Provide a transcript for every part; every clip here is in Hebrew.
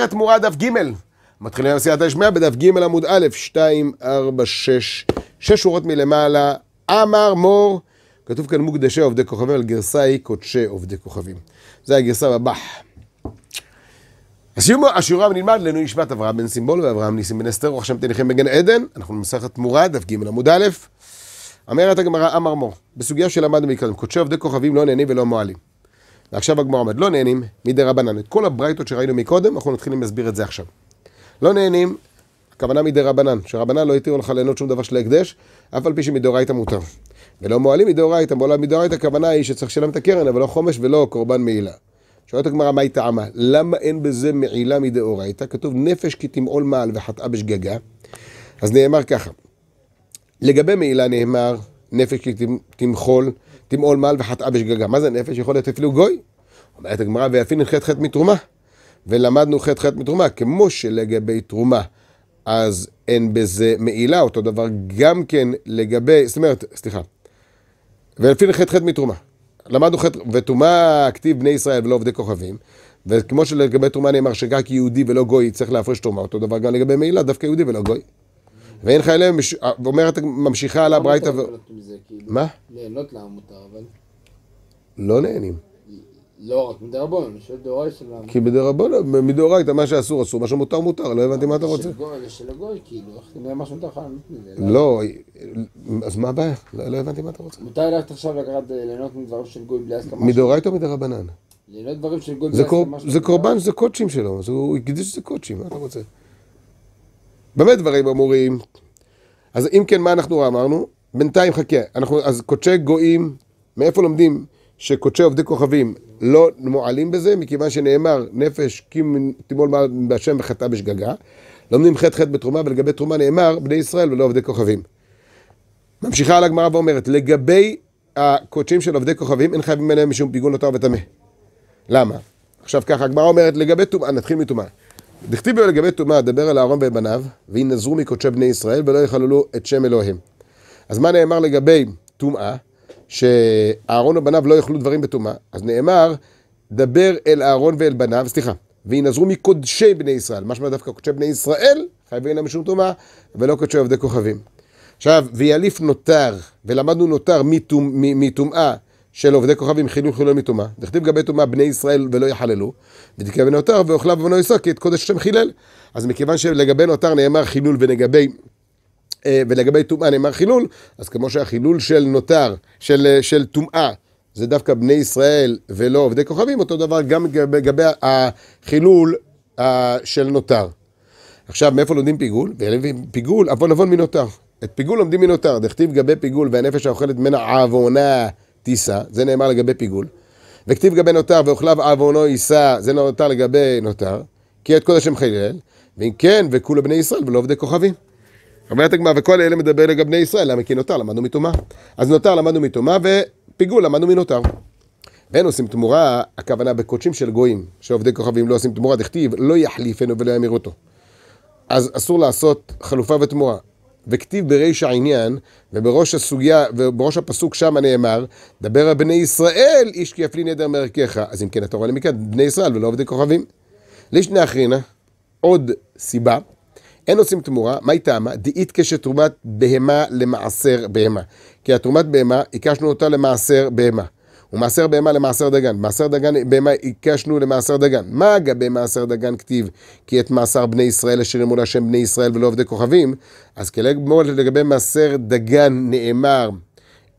מסכת מורה דף ג', מתחילים בסייעתא שמיא בדף ג' עמוד א', 2, 4, 6, 6 שורות מלמעלה, אמר מור, כתוב כאן מוקדשי עובדי כוכבים, אבל גרסה היא קודשי עובדי כוכבים. זה הגרסה בבח. הסיום השיעור השיעורם נלמד לנו נשמת אברהם בן סימבול ואברהם ניסים בן אסתר, ועכשיו תניחם בגן עדן, אנחנו במסכת מורה, דף ג' עמוד א', אומרת הגמרא אמר מור, בסוגיה שלמדנו מקודם, קודשי עובדי כוכבים לא נהנים ולא מועלים. ועכשיו הגמרא אומרת, לא נהנים מדי רבנן. את כל הברייתות שראינו מקודם, אנחנו נתחילים להסביר את זה עכשיו. לא נהנים, הכוונה מדי רבנן, שרבנן לא התירו לך ליהנות שום דבר של ההקדש, אף על פי שמדאורייתא מותר. ולא מועלים מדאורייתא, מועלה מדאורייתא, הכוונה היא שצריך לשלם את הקרן, אבל לא חומש ולא קורבן מעילה. שואלת הגמרא, מה היא טעמה? למה אין בזה מעילה מדאורייתא? כתוב, נפש כי תמעול מעל וחטאה בשגגה. אז נאמר ככה, לגבי מעילה נאמר, נפש כי תמחול תמעול מעל וחטאה בשגגה. מה זה נפש? יכול להיות אפילו גוי. אומרת הגמרא, ויפין חטא חטא מתרומה. ולמדנו חטא חטא מתרומה, כמו שלגבי תרומה, אז אין בזה מעילה, אותו דבר גם כן לגבי, זאת אומרת, סליחה, ולפין חטא חטא מתרומה. למדנו חטא, וטומאה כתיב בני ישראל ולא עובדי כוכבים, וכמו שלגבי תרומה נאמר שרק יהודי ולא גוי צריך להפריש תרומה, אותו דבר גם לגבי מעילה, דווקא יהודי ולא גוי. ואין חיילי, אה, ואומרת, ממשיכה על הברייתא לא ו... כאילו? מה? נהנות לעם מותר, אבל... לא נהנים. לא רק מדרבון, אני שואל דאורייתא. כי מדרבון, מדאורייתא, מה שאסור אסור, מה שמותר מותר, לא הבנתי מה אתה רוצה. של הגוי, כאילו, איך אתה מה שמותר לך לא, אז מה הבעיה? לא, לא הבנתי מה אתה רוצה. מותר ללכת עכשיו לקחת, אה, ליהנות מדברים של גוי בלי הסכמה. מדאורייתא או מדרבנן? ליהנות דברים של גוי בלי הסכמה. זה קורבן, זה קודשים שלו, הוא הקדיש את זה קודשים, מה אתה רוצה? במה דברים אמורים? אז אם כן, מה אנחנו אמרנו? בינתיים חכה, אנחנו, אז קודשי גויים, מאיפה לומדים שקודשי עובדי כוכבים לא מועלים בזה? מכיוון שנאמר, נפש כי תימול בהשם וחטא בשגגה. לומדים חטא חטא בתרומה, ולגבי תרומה נאמר, בני ישראל ולא עובדי כוכבים. ממשיכה על הגמרא ואומרת, לגבי הקודשים של עובדי כוכבים, אין חייבים עליהם משום פיגול נותר וטמא. למה? עכשיו ככה, הגמרא אומרת, לגבי טומאה, נתחיל מטומאה. דכתיב לגבי טומאה, דבר אל אהרון ובניו, וינזרו מקודשי בני ישראל, ולא יחללו את שם אלוהים. אז מה נאמר לגבי טומאה? שאהרון ובניו לא יאכלו דברים בטומאה. אז נאמר, דבר אל אהרון ואל בניו, סליחה, וינזרו מקודשי בני ישראל. משמע דווקא קודשי בני ישראל חייבים להם שום טומאה, ולא קודשי עובדי כוכבים. עכשיו, ויאליף נותר, ולמדנו נותר מטומאה של עובדי כוכבים חילול חילול מטומאה, דכתיב גבי טומאה בני ישראל ולא יחללו, ותקרא נותר ואוכלה בבנו יסוד, כי את קודש השם חילל. אז מכיוון שלגבי נותר נאמר חילול ונגבי, אה, ולגבי טומאה נאמר חילול, אז כמו שהחילול של נותר, של, אה, של טומאה, זה דווקא בני ישראל ולא עובדי כוכבים, אותו דבר גם לגבי החילול אה, של נותר. עכשיו, מאיפה לומדים פיגול? פיגול, עוון עוון מנותר. את פיגול לומדים מנותר, דכתיב גבי פיגול והנפש האוכלת ממנה עוונה. תישא, זה נאמר לגבי פיגול. וכתיב גבי נותר ואוכליו עוונו יישא, זה נותר לגבי נותר, כי את קודש השם ואם כן, וכולו בני ישראל ולא עובדי כוכבים. אומרת הגמרא, וכל אלה מדבר לגבי בני ישראל, למה כי נותר למדנו מטומאה. אז נותר למדנו מטומאה, ופיגול למדנו מנותר. ואין עושים תמורה, הכוונה בקודשים של גויים, שעובדי כוכבים לא עושים תמורה, דכתיב, לא יחליפנו ולא אותו. אז אסור לעשות חלופה ותמורה. וכתיב בריש העניין, ובראש הסוגיה, ובראש הפסוק שם נאמר, דבר על בני ישראל, איש כי יפלי נדר מערכך. אז אם כן, אתה רואה מכאן, בני ישראל ולא עובדי כוכבים. לישנא אחרינה, עוד סיבה, אין עושים תמורה, מהי טעמה? דאית כשתרומת בהמה למעשר בהמה. כי התרומת בהמה, הקשנו אותה למעשר בהמה. ומעשר בהמה למעשר דגן. מעשר דגן בהמה הקשנו למעשר דגן. מה אגבי מעשר דגן כתיב? כי את מעשר בני ישראל אשר אמון השם בני ישראל ולא עובדי כוכבים. אז כלגמור לגבי מעשר דגן נאמר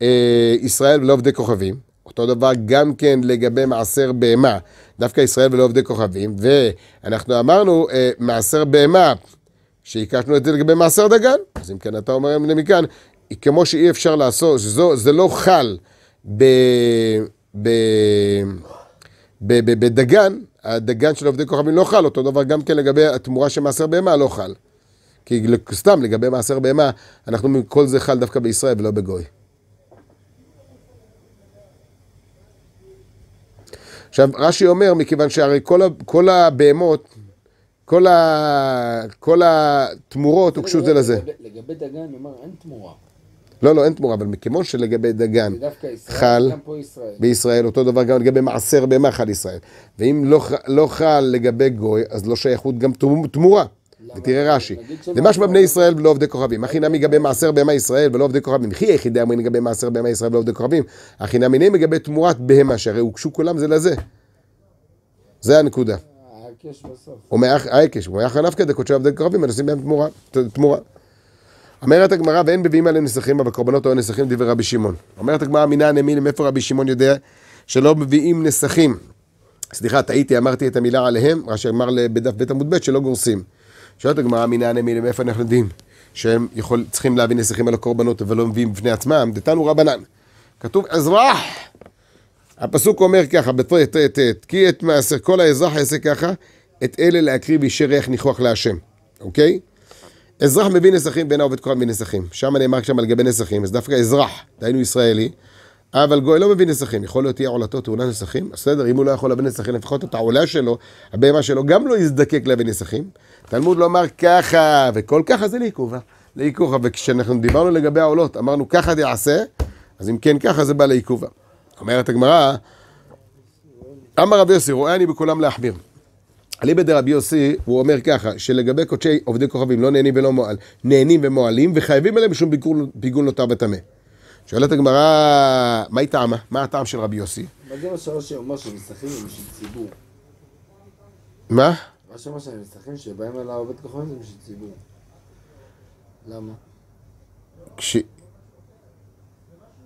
אה, ישראל ולא עובדי כוכבים. אותו דבר גם כן לגבי מעשר בהמה, דווקא ישראל ולא עובדי כוכבים, ואנחנו אמרנו אה, מעשר בהמה, שהקשנו את זה לגבי מעשר דגן, אז אם כן אתה אומר מכאן, כמו שאי אפשר לעשות, שזו, זה לא חל ב, ב, ב, ב, בדגן, הדגן של עובדי כוכבים לא חל, אותו דבר גם כן לגבי התמורה של מעשר בהמה לא חל. כי סתם, לגבי מעשר בהמה, אנחנו, כל זה חל דווקא בישראל ולא בגוי. עכשיו, רש"י אומר, מכיוון שהרי כל, כל הבהמות, כל, כל התמורות הוגשו זה לזה. לגבי, לגבי דגן, אני אומר, אין תמורה. לא, לא, אין תמורה, אבל כמו שלגבי דגן חל, בישראל, אותו דבר גם לגבי מעשר בהמה חל ישראל. ואם לא, לא, חל לגבי גוי, אז לא שייכות גם תמורה. ותראה רש"י, דמשמע בני לא- ישראל ולא עובדי כוכבים, הכי נמי גבי מעשר בהמה ישראל ולא עובדי כוכבים, הכי יחידי אמרין לגבי מעשר בהמה ישראל ולא עובדי כוכבים, הכי נמי נמי לגבי תמורת בהמה, שהרי הוגשו כולם זה לזה. זה הנקודה. העקש בסוף. העקש, הוא היה חנף כדי קודשי עובדי כוכבים, הנושאים בהם תמורה. אומרת הגמרא, ואין בביאים עליהם נסכים, אבל קורבנות היו נסכים דברי רבי שמעון. אומרת הגמרא, מינא אמין, מאיפה רבי שמעון יודע שלא מביאים נסכים? סליחה, טעיתי, אמרתי את המילה עליהם, מה שאמר בדף בית עמוד ב', שלא גורסים. שואלת הגמרא, מינא אמין, מאיפה אנחנו יודעים שהם יכול, צריכים להביא נסכים על הקורבנות, אבל לא מביאים בפני עצמם? דתנו רבנן. כתוב אזרח. הפסוק אומר ככה, בט' ט' ט', כי את מעשר, כל האזרח יעשה ככה, את אלה להקריב אישר ריח ניחוח להשם, אוקיי? אזרח מביא נסכים בין עובד כהן מנסכים. שם נאמר שם על גבי נסכים, אז דווקא אזרח, דהיינו ישראלי, אבל גוי לא מביא נסכים. יכול להיות תהיה עולתו תאונה נסכים, בסדר, אם הוא לא יכול להביא נסכים, לפחות את העולה שלו, הבהמה שלו, גם לא יזדקק להביא נסכים. תלמוד לומר ככה, וכל ככה זה לעיכובה. לעיכובה, וכשאנחנו דיברנו לגבי העולות, אמרנו ככה זה יעשה, אז אם כן ככה זה בא לעיכובה. אומרת הגמרא, אמר רב יוסי, רואה אני בכולם להחמיר. אליבא דרבי יוסי, הוא אומר ככה, שלגבי קודשי עובדי כוכבים לא נהנים ולא מועל, נהנים ומועלים, וחייבים עליהם שום פיגול נותר וטמא. שואלת הגמרא, מה היא טעמה? מה הטעם של רבי יוסי? מה זה מה שאומר אומר שמסתכלים בשביל ציבור? מה? מה שאומר שהמסתכלים שבאים אל העובד כוכבים זה בשביל ציבור. למה? כש...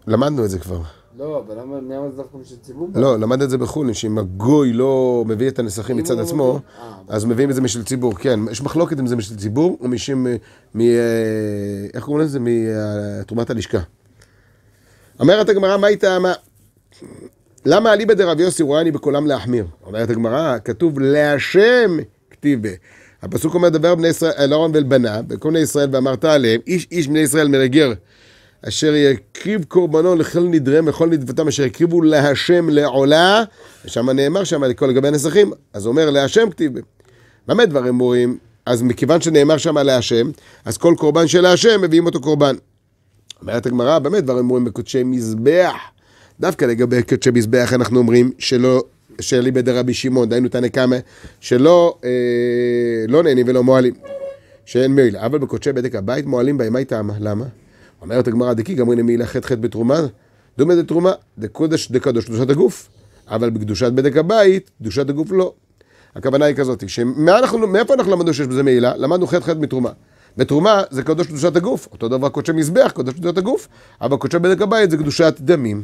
למדנו את זה כבר. לא, אבל למה זה דווקא בשביל ציבור? לא, למד את זה בחו"ל, שאם הגוי לא מביא את הנסחים מצד לא עצמו, אה, אז מביאים את זה משל ציבור, כן. יש מחלוקת אם זה משל ציבור או משם, אה, מ... אה, איך קוראים לזה? מתרומת הלשכה. אומרת הגמרא, מה הייתה, מה... למה אליבא דרב יוסי רואה אני בקולם להחמיר? אומרת הגמרא, כתוב להשם כתיבה. הפסוק אומר, דבר בני ישראל, אל אהרון ואל בנה, וכל בני ישראל ואמרת עליהם, איש איש בני ישראל מרגר אשר יקריב קורבנו לכל נדריהם וכל נדבתם אשר יקריבו להשם לעולה, ושם נאמר שם לגבי הנסחים, אז אומר להשם כתיב. במה דברים ברורים? אז מכיוון שנאמר שם להשם, אז כל קורבן של להשם מביאים אותו קורבן. אומרת הגמרא, באמת דברים ברורים בקודשי מזבח. דווקא לגבי קודשי מזבח אנחנו אומרים שלא, שאליבא רבי שמעון, דהיינו תנא קמא, שלא אה, לא נהנים ולא מועלים, שאין מועיל. אבל בקודשי בדק הבית מועלים בהם, בהמה טעמה, למה? אומרת הגמרא דקי גמרין למעילה ח' ח' בתרומה, דומה לתרומה, דקודש דקדוש קדושת הגוף, אבל בקדושת בדק הבית, קדושת הגוף לא. הכוונה היא כזאת, שמאיפה מאיפה אנחנו למדנו שיש בזה מעילה? למדנו ח' ח' מתרומה. בתרומה זה קדוש קדושת הגוף, אותו דבר קודשי מזבח, קדוש קדושת הגוף, אבל קודשי בדק הבית זה קדושת דמים.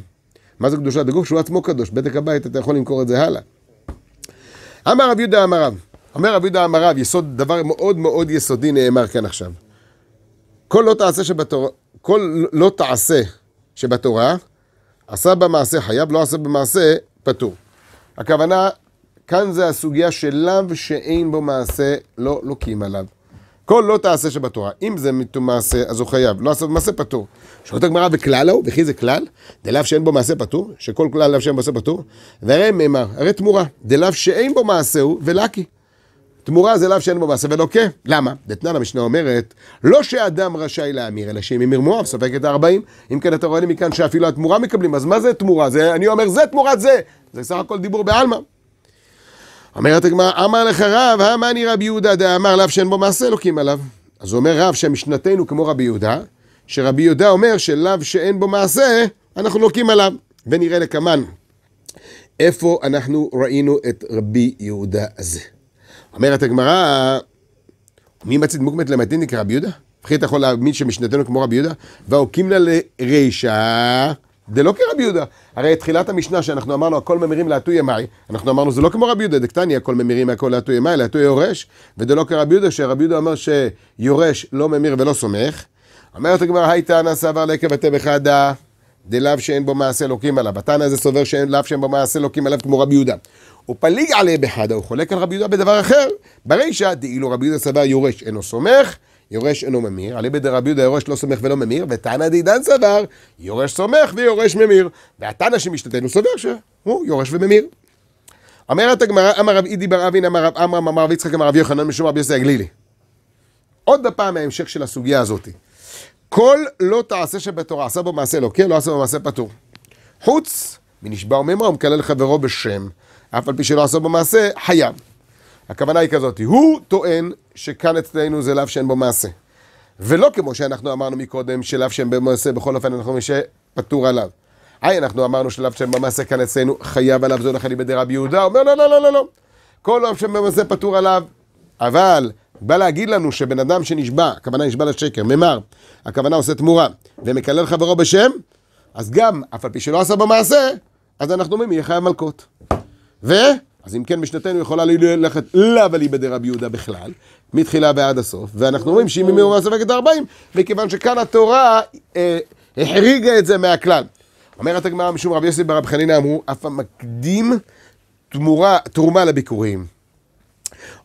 מה זה קדושת הגוף? שהוא עצמו קדוש, בדק הבית אתה יכול למכור את זה הלאה. אמר רב יהודה אמר רב, אומר רב יהודה אמר רב, יסוד, דבר מאוד מאוד יסודי נאמר כאן עכשיו. כל לא תעשה שבתורה, כל לא תעשה שבתורה, עשה במעשה חייב, לא עשה במעשה פטור. הכוונה, כאן זה הסוגיה של לאו שאין בו מעשה, לא לוקים לא עליו. כל לא תעשה שבתורה. אם זה מעשה, אז הוא חייב. לא עשה במעשה פטור. שואלת הגמרא וכלל ההוא, וכי זה כלל? דלאו שאין בו מעשה פטור, שכל כלל לאו שאין בו מעשה פטור. והרי מימר, הרי תמורה. דלאו שאין בו מעשה הוא, ולקי. תמורה זה לאו שאין בו מעשה ולוקה. למה? דתנן המשנה אומרת, לא שאדם רשאי להמיר, אלא שאם הם מואב, ספק את הארבעים. אם כן, אתה רואה לי מכאן שאפילו התמורה מקבלים, אז מה זה תמורה? זה, אני אומר, זה תמורת זה. זה סך הכל דיבור בעלמא. אומרת הגמרא, אמר לך רב, המאני רבי יהודה דאמר לאו שאין בו מעשה, לוקים עליו. אז אומר רב שמשנתנו כמו רבי יהודה, שרבי יהודה אומר שלאו שאין בו מעשה, אנחנו לוקים עליו. ונראה לקמן, איפה אנחנו ראינו את רבי יהודה הזה. אומרת הגמרא, מי מצית מוקמת למתין נקרא רבי יהודה? וכי אתה יכול להאמין שמשנתנו כמו רבי יהודה? והוקימנה לרישא דלא כרבי יהודה. הרי תחילת המשנה שאנחנו אמרנו הכל ממירים להטו ימי, אנחנו אמרנו זה לא כמו רבי יהודה, דקטני הכל ממירים הכל להטו ימי, להטו יורש, ודלא כרבי יהודה, שרבי יהודה אומר שיורש לא ממיר ולא סומך. אומרת הגמרא, הייתה נעשה עבר לעקב הטב אחד דלאו שאין בו מעשה לוקים עליו. התנא הזה סובר שאין לאו שאין בו מעשה לוקים עליו כמו רבי יהודה. הוא פליג עליה בחדה, הוא חולק על רבי יהודה בדבר אחר. ברישא, דאילו רבי יהודה סבר יורש אינו סומך, יורש אינו ממיר, עליה בדי רבי יהודה יורש לא סומך ולא ממיר, ותנא דידן סבר, יורש סומך ויורש ממיר. והתנא שמשתתנו סובר שהוא יורש וממיר. אומרת הגמרא, אמר רב אידי בר אבין, אמר רב עמרם, אמר רב יצחק, אמר רב יוחנן, משום רבי יוסי הגלילי. עוד פעם ההמשך של הסוגיה הזאת. כל לא תעשה שבתורה, עשה בו מעשה לא כן, לא עשה בו מעשה פטור. חוץ מנשבע וממרא ומקלל חברו בשם. אף על פי שלא עשה מעשה, חייב. הכוונה היא כזאת, הוא טוען שכאן אצלנו זה לאו שאין בו מעשה. ולא כמו שאנחנו אמרנו מקודם, שלאו שאין בו מעשה, בכל אופן אנחנו מי שפטור עליו. היי, אנחנו אמרנו שלאו שאין בו מעשה כאן אצלנו, חייב עליו זה הולך לי בידי רבי יהודה, אומר לא, לא, לא, לא, לא. כל לאו שאין בו מעשה פטור עליו. אבל, בא להגיד לנו שבן אדם שנשבע, הכוונה נשבע לשקר, ממר, הכוונה עושה תמורה, ומקלל חברו בשם, אז גם, אף על פי שלא עשה במעשה, אז אנחנו אומרים, יהיה חייב מלכות. ו... אז אם כן, משנתנו יכולה ללכת לאו אליבא רבי יהודה בכלל, מתחילה ועד הסוף, ואנחנו רואים שהיא ממאורה ספקת ארבעים, מכיוון שכאן התורה אה, החריגה את זה מהכלל. אומרת הגמרא, משום רבי יוסי ברב חנינה אמרו, אף המקדים תמורה, תרומה לביקורים.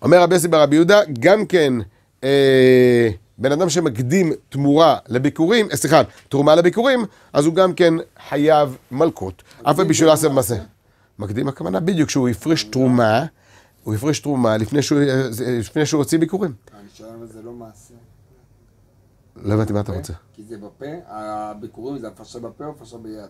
אומר רבי יוסי ברב יהודה, גם כן, אה, בן אדם שמקדים תמורה לביקורים, אה, סליחה, תרומה לביקורים, אז הוא גם כן חייב מלקות, אף בשביל לעשות לא מעשה. מקדים הכוונה, בדיוק, שהוא הפריש תרומה, הוא הפריש תרומה לפני שהוא, לפני שהוא הוציא ביקורים. הנשאר זה לא מעשה. לא הבנתי מה אתה רוצה. אה? כי זה בפה, הביקורים זה הפרשה בפה או הפרשה ביד?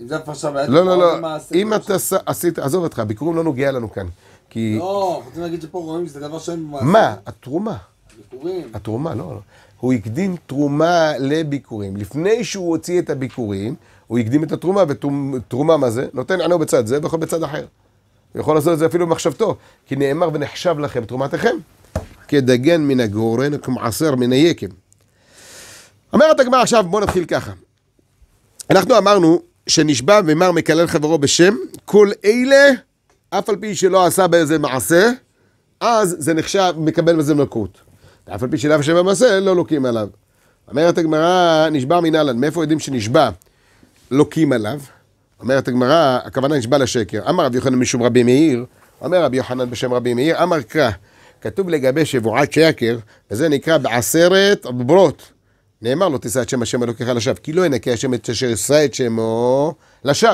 אם זה הפרשה ביד, לא, לא, לא, אם אתה עשית, עזוב אותך, הביקורים לא נוגע לנו כאן. כי... לא, רוצים להגיד שפה רואים שזה דבר שאין במעשה. מה? התרומה. ביקורים. התרומה, לא, לא. הוא הקדים תרומה לביקורים. לפני שהוא הוציא את הביקורים, הוא הקדים את התרומה, ותרומה מה זה? נותן ענו בצד זה ויכול בצד אחר. הוא יכול לעשות את זה אפילו במחשבתו, כי נאמר ונחשב לכם תרומתכם. כדגן מן הגורן וכמעשר מן היקם. אומרת הגמרא עכשיו, בואו נתחיל ככה. אנחנו אמרנו שנשבע ומר מקלל חברו בשם, כל אלה, אף על פי שלא עשה באיזה מעשה, אז זה נחשב, מקבל מזה מלכות. ואף על פי שלאו שבמעשה לא לוקים עליו. אומרת הגמרא, נשבע מנהלן, מאיפה יודעים שנשבע לוקים עליו? אומרת הגמרא, הכוונה נשבע לשקר. אמר רבי יוחנן משום רבי מאיר, אומר רבי יוחנן בשם רבי מאיר, אמר קרא, כתוב לגבי שבועת שקר, וזה נקרא בעשרת עברות. נאמר לו, תישא את שם השם אלוקיך לשווא, כי לא ינקה השם את אשר יישא את שמו לשווא.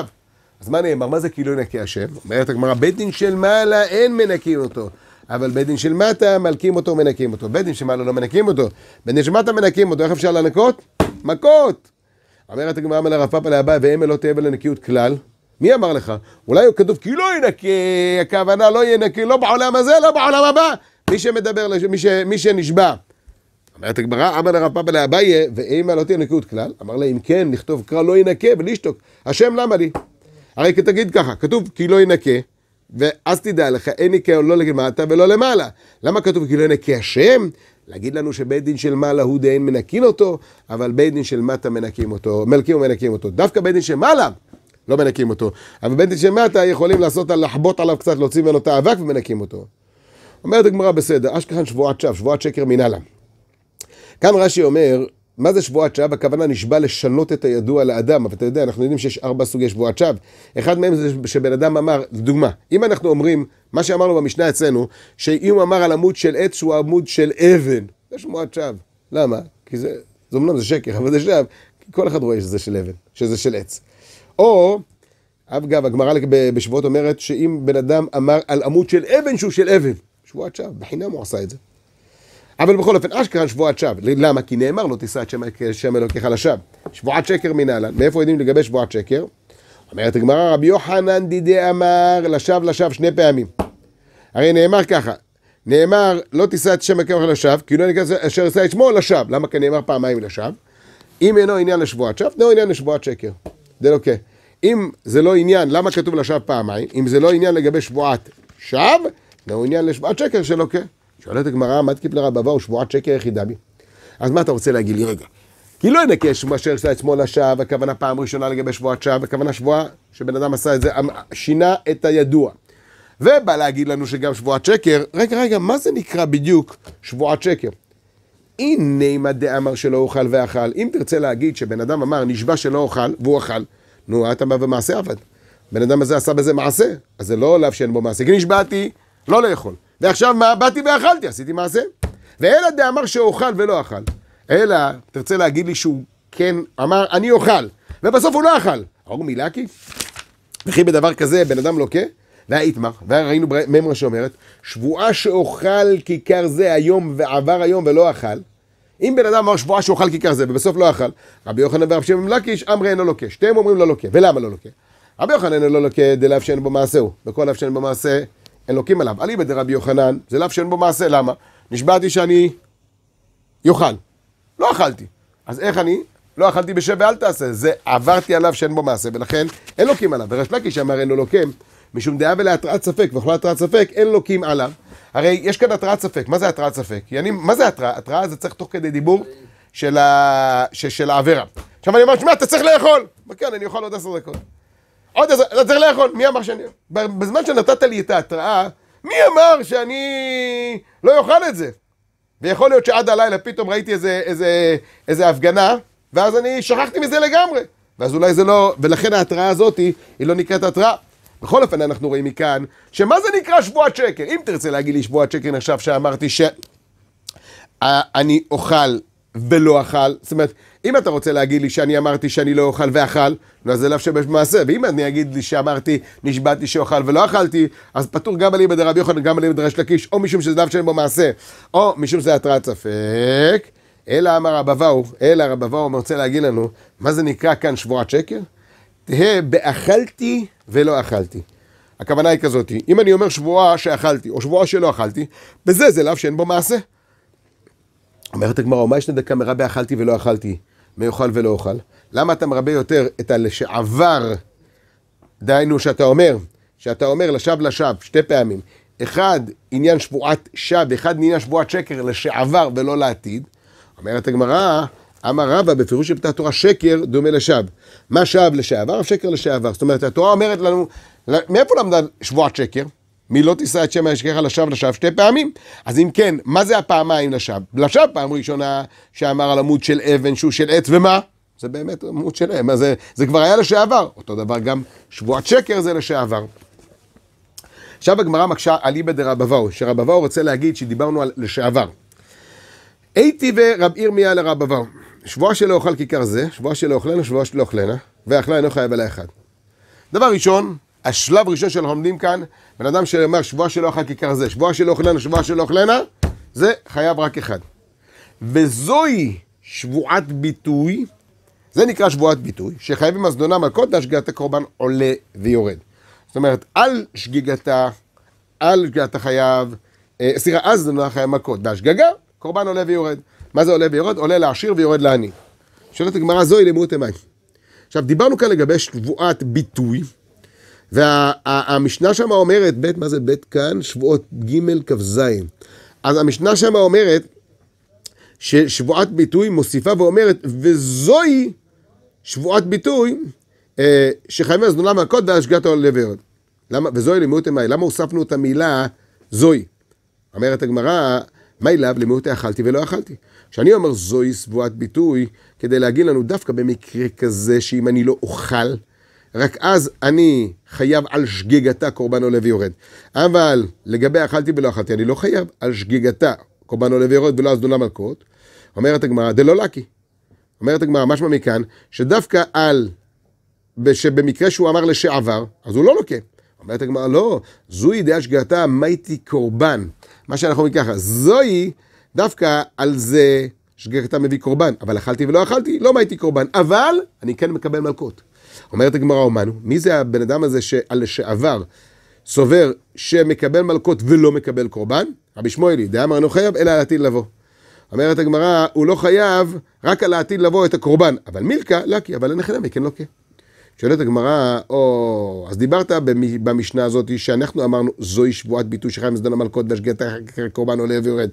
אז מה נאמר? מה זה כי לא ינקה השם? אומרת הגמרא, בית דין של מעלה אין מנקים אותו. אבל בית דין של מטה מלקים אותו ומנקים אותו. בית דין של מעלה לא מנקים אותו. בית דין של מטה מנקים אותו, איך אפשר לנקות? מכות! אומרת הגמרא מלא רב פאפה לאבא ואמה לא תהיה בלנקיות כלל. מי אמר לך? אולי הוא כתוב כי לא ינקה, הכוונה לא ינקה, לא בעולם הזה, לא בעולם הבא. מי שמדבר, מי, ש, מי שנשבע. אומרת הגמרא, אמר לרב פאבא לאביי, ואימא לא תהיה נקיות כלל. אמר לה, אם כן, נכתוב קרא לא ינקה ולשתוק. השם למה לי? הרי תגיד ככה, כתוב כי לא ינקה, ואז תדע לך, אין ניקיון לא למטה ולא למעלה. למה כתוב כאילו לא אין ניקי השם? להגיד לנו שבית דין של מעלה הוא דאין מנקין אותו, אבל בית דין של מטה מנקים אותו, מלקים ומנקים אותו. דווקא בית דין של מעלה לא מנקים אותו, אבל בית דין של מטה יכולים לעשות, לחבוט עליו קצת, להוציא ממנו את האבק ומנקים אותו. אומרת הגמרא בסדר, אשכחן שבועת שווא, שבועת שקר מנהלה. כאן רש"י אומר, מה זה שבועת שווא? הכוונה נשבע לשנות את הידוע לאדם, אבל אתה יודע, אנחנו יודעים שיש ארבע סוגי שבועת שווא. אחד מהם זה שבן אדם אמר, דוגמה, אם אנחנו אומרים, מה שאמרנו במשנה אצלנו, שאם הוא אמר על עמוד של עץ שהוא עמוד של אבן, זה שבועת שווא. למה? כי זה, זה אמנם זה שקר, אבל זה שווא, כי כל אחד רואה שזה של אבן, שזה של עץ. או, אגב, הגמרא בשבועות אומרת שאם בן אדם אמר על עמוד של אבן שהוא של אבן, שבועת שווא, בחינם הוא עשה את זה. אבל בכל אופן, אשכרה שבועת שווא. למה? כי נאמר לא תישא את שם, שם אלוקיך לשווא. שבועת שקר מנהלן. מאיפה יודעים לגבי שבועת שקר? אומרת הגמרא, רבי יוחנן דידי אמר לשווא לשווא שני פעמים. הרי נאמר ככה, נאמר לא תישא את שם אלוקיך לשווא, כי לא נקרא אשר ישא את שמו לשווא. למה? כי כן נאמר פעמיים לשווא. אם אינו עניין לשבועת שווא, אינו עניין לשבועת שקר. זה לוקה. לא כן. אם זה לא עניין, למה כתוב לשווא פעמיים? אם זה לא עניין לגבי שבועת שווא, אינו עניין לשבועת שקר שלוקה. כן. שואלת הגמרא, מה תקיפ תקיפלה הוא שבועת שקר יחידה בי? אז מה אתה רוצה להגיד לי? רגע. כי לא ינקש מאשר של עצמו לשווא, הכוונה פעם ראשונה לגבי שבועת שווא, הכוונה שבועה שבן אדם עשה את זה, אמ, שינה את הידוע. ובא להגיד לנו שגם שבועת שקר, רגע, רגע, מה זה נקרא בדיוק שבועת שקר? הנה מה דאמר שלא אוכל ואכל. אם תרצה להגיד שבן אדם אמר נשבע שלא אוכל, והוא אכל, נו, אתה בא ומעשה עבד. בן אדם הזה עשה בזה מעשה, אז זה לא עליו שאין בו מעשה. כי נשבעתי לא לאכול. ועכשיו מה? באתי ואכלתי, עשיתי מעשה. ואלא דאמר שאוכל ולא אכל. אלא, תרצה להגיד לי שהוא כן אמר, אני אוכל, ובסוף הוא לא אכל. אור מילקי? וכי בדבר כזה בן אדם לוקה? והאיתמר, וראינו ממרה שאומרת, שבועה שאוכל כיכר זה היום ועבר היום ולא אכל. אם בן אדם אמר שבועה שאוכל כיכר זה ובסוף לא אכל, רבי יוחנן ורב שמעון לקיש אמרי אינו לוקה. שתיהם אומרים לא לוקה. ולמה לא לוקה? רבי יוחנן אינו לוקה דלאף שאין בו מעשהו, וכל אף שאין בו מעשה אלוקים עליו. אליבא דרבי יוחנן, זה לאו שאין בו מעשה, למה? נשבעתי שאני יאכל. לא אכלתי. אז איך אני? לא אכלתי בשב ואל תעשה. זה עברתי עליו שאין בו מעשה, ולכן אין לוקים עליו. ורש לקיש אמר אין לו לוקם, משום דעה ולהתרעת ספק, וכל התרעת ספק אין לוקים עליו. הרי יש כאן התרעת ספק, מה זה התרעת ספק? אני, מה זה התרעה? התרעה זה צריך תוך כדי דיבור של, של העבירה. עכשיו אני אומר, שמע, אתה צריך לאכול! כן, אני אוכל עוד עשר דקות. עוד עזרה, אתה צריך לאכול, מי אמר שאני... בזמן שנתת לי את ההתראה, מי אמר שאני לא אוכל את זה? ויכול להיות שעד הלילה פתאום ראיתי איזה, איזה, איזה הפגנה, ואז אני שכחתי מזה לגמרי. ואז אולי זה לא... ולכן ההתראה הזאת, היא לא נקראת התראה. בכל אופן, אנחנו רואים מכאן, שמה זה נקרא שבועת שקר? אם תרצה להגיד לי שבועת שקר עכשיו שאמרתי שאני אה, אוכל ולא אכל, זאת אומרת, אם אתה רוצה להגיד לי שאני אמרתי שאני לא אוכל ואכל, אז זה לאו שבש במעשה. ואם אני אגיד לי שאמרתי, נשבעתי שאוכל ולא אכלתי, אז פטור גם על אליבא דרב יוחנן, גם אליבא דרש לקיש, או משום שזה לאו שבש בו מעשה, או משום שזה התרעת ספק. אלא אמר רב אבהו, אלא רב אבהו רוצה להגיד לנו, מה זה נקרא כאן שבועת שקר? תהא באכלתי ולא אכלתי. הכוונה היא כזאת, אם אני אומר שבועה שאכלתי, או שבועה שלא אכלתי, בזה זה לאו שאין בו מעשה. אומרת הגמרא, מה יש לדקה מרבה אכלתי ולא אכלתי? מאוכל ולא אוכל? למה אתה מרבה יותר את הלשעבר, דהיינו שאתה אומר, שאתה אומר לשווא לשווא שתי פעמים, אחד עניין שבועת שווא, אחד עניין שבועת שקר לשעבר ולא לעתיד, אומרת הגמרא, אמר רבא בפירוש של פתח תורה שקר דומה לשווא. מה שווא לשעבר? שקר לשעבר. זאת אומרת, התורה אומרת לנו, מאיפה למדה שבועת שקר? מי לא תישא את שם הישכך לשווא לשווא שתי פעמים. אז אם כן, מה זה הפעמיים לשווא? לשווא פעם ראשונה שאמר על עמוד של אבן שהוא של עץ, ומה? זה באמת עמוד של אבן, זה, זה כבר היה לשעבר. אותו דבר גם שבועת שקר זה לשעבר. עכשיו הגמרא מקשה אליבא דרבבאו, שרבבאו רוצה להגיד שדיברנו על לשעבר. הייתי ורב ירמיה לרבבאו, שבועה שלא אוכל כיכר זה, שבועה שלא אוכלנה, שבועה שלא אוכלנה, ואכלה אינו חייב עליה אחד. דבר ראשון, השלב הראשון שאנחנו עומדים כאן, בן אדם שאומר שבועה שלא אכל כיכר זה, שבועה שלא אוכלנה, שבועה שלא אוכלנה, זה חייב רק אחד. וזוהי שבועת ביטוי, זה נקרא שבועת ביטוי, שחייבים הזדונה מלכות, והשגגת הקורבן עולה ויורד. זאת אומרת, על שגיגתה, על שגיגת החייב, אה, סליחה, אז זה זדונה חייב מכות, והשגגה, קורבן עולה ויורד. מה זה עולה ויורד? עולה לעשיר ויורד לעני. שואלת הגמרא, זוהי לימוד תימן. עכשיו, דיברנו כאן לגבי שבועת ביטוי. והמשנה וה, שם אומרת, בית, מה זה בית כאן? שבועות ג' כ"ז. אז המשנה שם אומרת, ששבועת ביטוי מוסיפה ואומרת, וזוהי שבועת ביטוי אה, שחייבים הזנונה מהכות והשגת הלוויות. למה, וזוהי למיעוטי אמי, למה הוספנו את המילה זוהי? אומרת הגמרא, מאי לאו למיעוטי אכלתי ולא אכלתי. כשאני אומר זוהי שבועת ביטוי, כדי להגיד לנו דווקא במקרה כזה שאם אני לא אוכל, רק אז אני חייב על שגיגתה קורבן עולה ויורד. אבל לגבי אכלתי ולא אכלתי, אני לא חייב על שגיגתה קורבן עולה ויורד ולא אז דולה מלכות. אומרת הגמרא, דלא לקי. אומרת הגמרא, משמע מכאן, שדווקא על, שבמקרה שהוא אמר לשעבר, אז הוא לא לוקה. אומרת הגמרא, לא, זוהי דעה שגיגתה מייתי קורבן. מה שאנחנו אומרים ככה, זוהי דווקא על זה שגיגתה מביא קורבן, אבל אכלתי ולא אכלתי, לא מייתי קורבן, אבל אני כן מקבל מלכות. אומרת הגמרא אומנו, מי זה הבן אדם הזה שעל שעבר סובר שמקבל מלקות ולא מקבל קורבן? רבי שמואלי, דאמר אינו חייב, אלא על עתיד לבוא. אומרת הגמרא, הוא לא חייב רק על העתיד לבוא את הקורבן, אבל מילקה לקי, אבל הנכנמי כן לוקה. לא שואלת הגמרא, או, אז דיברת במשנה הזאת שאנחנו אמרנו, זוהי שבועת ביטוי שחיים מזדון המלכות והשגיאת הקורבן עולה ויורד.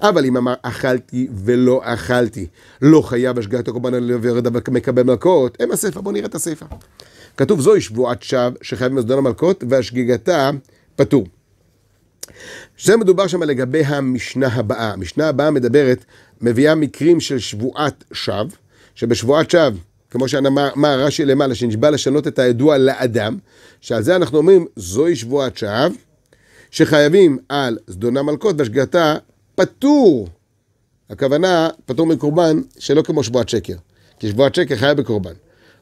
אבל אם אמר, אכלתי ולא אכלתי, לא חייב השגיאת הקורבן עולה ויורד, אבל מקבל מלכות, אין הספר, בואו נראה את הספר. כתוב, זוהי שבועת שווא שחייב מזדון המלכות והשגגתה פטור. זה מדובר שם לגבי המשנה הבאה. המשנה הבאה מדברת, מביאה מקרים של שבועת שווא, שבשבועת שווא כמו שאמר רש"י למעלה, שנשבע לשנות את הידוע לאדם, שעל זה אנחנו אומרים, זוהי שבועת שווא, שחייבים על זדונה מלכות, והשגתה פטור. הכוונה, פטור מקורבן, שלא כמו שבועת שקר. כי שבועת שקר חיה בקורבן.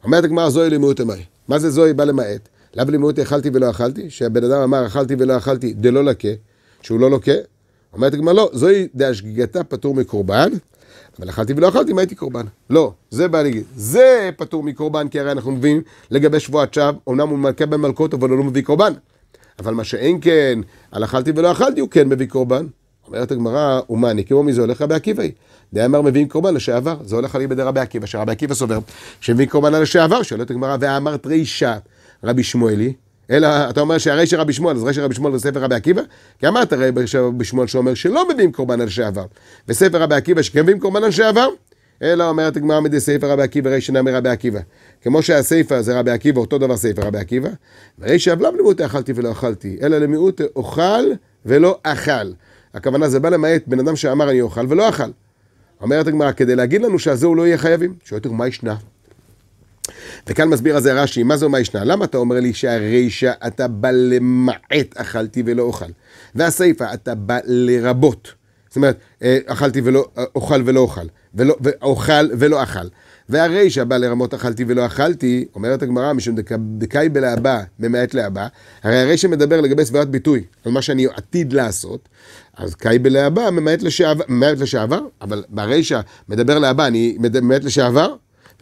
אומרת הגמרא, זוהי לימוד אמרי. מה זה זוהי בא למעט? למה לימוד אכלתי ולא אכלתי? שהבן אדם אמר אכלתי ולא אכלתי, דלא לקה, שהוא לא לוקה? אומרת הגמרא, לא, זוהי דהשגתה פטור מקורבן, אבל אכלתי ולא אכלתי, אם הייתי קורבן. לא, זה בא להגיד. זה פטור מקורבן, כי הרי אנחנו מבינים לגבי שבועת שווא, אמנם הוא מלכה במלכות, אבל הוא לא מביא קורבן. אבל מה שאין כן, על אכלתי ולא אכלתי, הוא כן מביא קורבן. אומרת הגמרא, ומאני כמו מי זה הולך רבי עקיבא היא. דאמר מביאים קורבן לשעבר, זה הולך על ידי רבי עקיבא, שרבי עקיבא סובר, שמביא קורבן לשעבר, שואלת הגמרא, ואמרת רישה, רבי שמואלי, אלא אתה אומר שהרי שרבי שמואל, אז רי שרבי שמואל וספר רבי עקיבא? כי אמרת רי שרבי שמואל שאומר שלא מביאים קורבן על שעבר. וספר רבי עקיבא שכן מביאים קורבן על שעבר? אלא אומרת הגמרא מדי ספר רבי עקיבא רי שנה מרבי עקיבא. כמו שהסיפא זה רבי עקיבא, אותו דבר ספר רבי עקיבא. ורי שאבלם למיעוטי אכלתי ולא אכלתי, אלא למיעוטי אוכל ולא אכל. הכוונה זה בא למעט בן אדם שאמר אני אוכל ולא אכל. אומרת הגמרא, כדי להגיד לנו שעל זה הוא לא יהיה חייבים. שואלת מה ישנה? וכאן מסביר הזה רש"י, מה זו מה ישנה? למה אתה אומר לי שהרישא אתה בא למעט אכלתי ולא אוכל? והסיפא אתה בא לרבות. זאת אומרת, אה, אכלתי ולא, אה, אוכל ולא אוכל, ולא, ואוכל ולא אכל. והרישא בא לרמות אכלתי ולא אכלתי, אומרת הגמרא, משום דקאי בלהבא, ממעט להבא, הרי הרישא מדבר לגבי סביבת ביטוי, על מה שאני עתיד לעשות, אז קאי בלהבא, ממעט לשעבר, ממעט לשעבר, אבל ברישא מדבר להבא, אני ממעט לשעבר,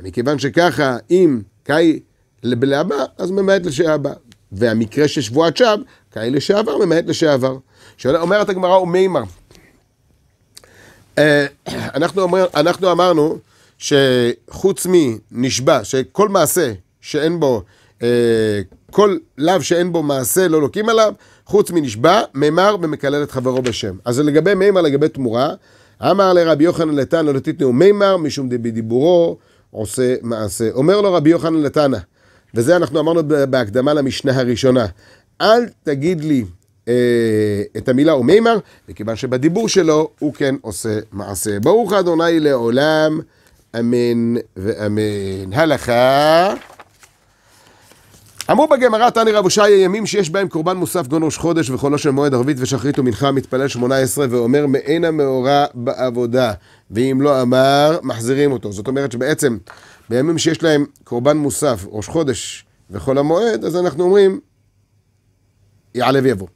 מכיוון שככה, אם קאי לבלהבא, אז ממעט לשעבה. והמקרה של שבועת שווא, קאי לשעבר ממעט לשעבר. שאומרת הגמרא ומימר. אה, אנחנו, אומר, אנחנו אמרנו שחוץ מנשבע, שכל מעשה שאין בו, אה, כל לאו שאין בו מעשה לא לוקים עליו, חוץ מנשבע, מימר ומקלל את חברו בשם. אז לגבי מימר, לגבי תמורה, אמר לרבי יוחנן לתן לא תיתנו מימר משום דבי דיבורו, עושה מעשה. אומר לו רבי יוחנן לתנא, וזה אנחנו אמרנו בהקדמה למשנה הראשונה, אל תגיד לי אה, את המילה מימר, מכיוון שבדיבור שלו הוא כן עושה מעשה. ברוך אדוני לעולם, אמן ואמן. הלכה אמרו בגמרא תנא רב הושעיה ימים שיש בהם קורבן מוסף גון ראש חודש וחולו של מועד ערבית ושחרית ומנחה מתפלל שמונה עשרה ואומר מעין המאורע בעבודה ואם לא אמר מחזירים אותו זאת אומרת שבעצם בימים שיש להם קורבן מוסף ראש חודש וחול המועד אז אנחנו אומרים יעלה ויבוא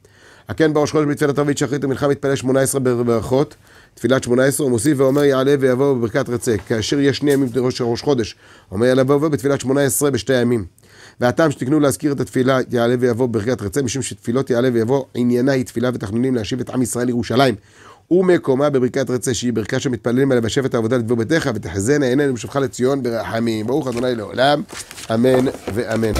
הכן בראש חודש בתפילת ערבית שחרית ומנחה מתפלל שמונה עשרה בברכות תפילת שמונה עשרה, הוא מוסיף ואומר יעלה ויבוא בברכת רצה. כאשר יש שני ימים ראש, ראש חודש, אומר יעלה ויבוא בתפילת שמונה עשרה בשתי הימים. והטעם שתקנו להזכיר את התפילה יעלה ויבוא ברכת רצה, משום שתפילות יעלה ויבוא, עניינה היא תפילה ותחנונים להשיב את עם ישראל לירושלים. ומקומה בברכת רצה, שהיא ברכה שמתפללים עליה, ושבת העבודה לדבור ביתך, ותחזינה עינינו בשובך לציון ברחמים. ברוך ה' לעולם, אמן ואמן.